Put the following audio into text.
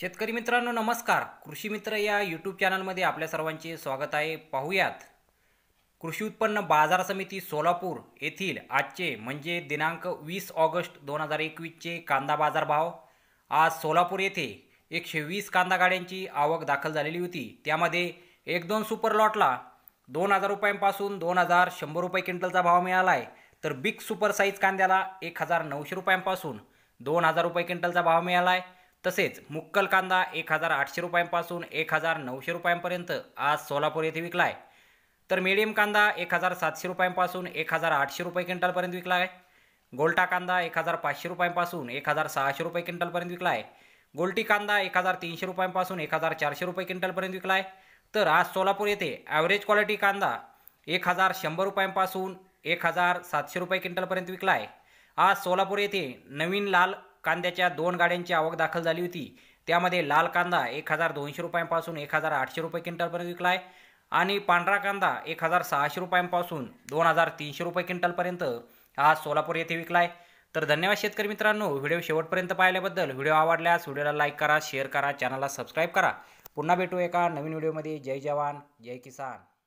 शेतकरी मित्रांनो नमस्कार कृषी मित्र या यूट्यूब चॅनलमध्ये आपल्या सर्वांचे स्वागत आहे पाहूयात कृषी उत्पन्न बाजार समिती सोलापूर येथील आजचे म्हणजे दिनांक वीस ऑगस्ट दोन हजार एकवीसचे कांदा बाजार भाव आज सोलापूर येथे एकशे वीस कांदा गाड्यांची आवक दाखल झालेली होती त्यामध्ये एक दोन सुपर लॉटला दोन हजार रुपयांपासून दोन हजार शंभर रुपये क्विंटलचा भाव मिळाला आहे तर बिग सुपर साईज कांद्याला एक हजार नऊशे रुपयांपासून दोन हजार रुपये क्विंटलचा भाव मिळाला आहे तसेच मुक्कल कांदा एक हजार आठशे रुपयांपासून एक हजार नऊशे रुपयांपर्यंत आज सोलापूर येथे विकला आहे तर मिडियम कांदा एक हजार सातशे रुपयांपासून एक हजार आठशे रुपये क्विंटलपर्यंत विकला आहे गोलटा कांदा एक हजार पाचशे रुपयांपासून एक हजार सहाशे रुपये क्विंटलपर्यंत विकला आहे गोलटी कांदा एक हजार तीनशे रुपयांपासून एक हजार चारशे रुपये क्विंटलपर्यंत विकला आहे तर आज सोलापूर येथे ॲव्हरेज क्वालिटी कांदा एक हजार शंभर रुपयांपासून एक हजार सातशे रुपये क्विंटलपर्यंत विकला आहे आज सोलापूर येथे नवीन लाल कांद्याच्या दोन गाड्यांची आवक दाखल झाली होती त्यामध्ये लाल कांदा एक हजार दोनशे रुपयांपासून एक हजार आठशे रुपये क्विंटलपर्यंत विकला आहे आणि पांढरा कांदा एक हजार सहाशे रुपयांपासून दोन हजार तीनशे रुपये क्विंटलपर्यंत आज सोलापूर येथे विकला आहे तर धन्यवाद शेतकरी मित्रांनो व्हिडिओ शेवटपर्यंत पाहिल्याबद्दल व्हिडिओ आवडल्यास व्हिडिओला लाईक करा शेअर करा चॅनलला सबस्क्राईब करा पुन्हा भेटू एका नवीन व्हिडिओमध्ये जय जवान जय किसान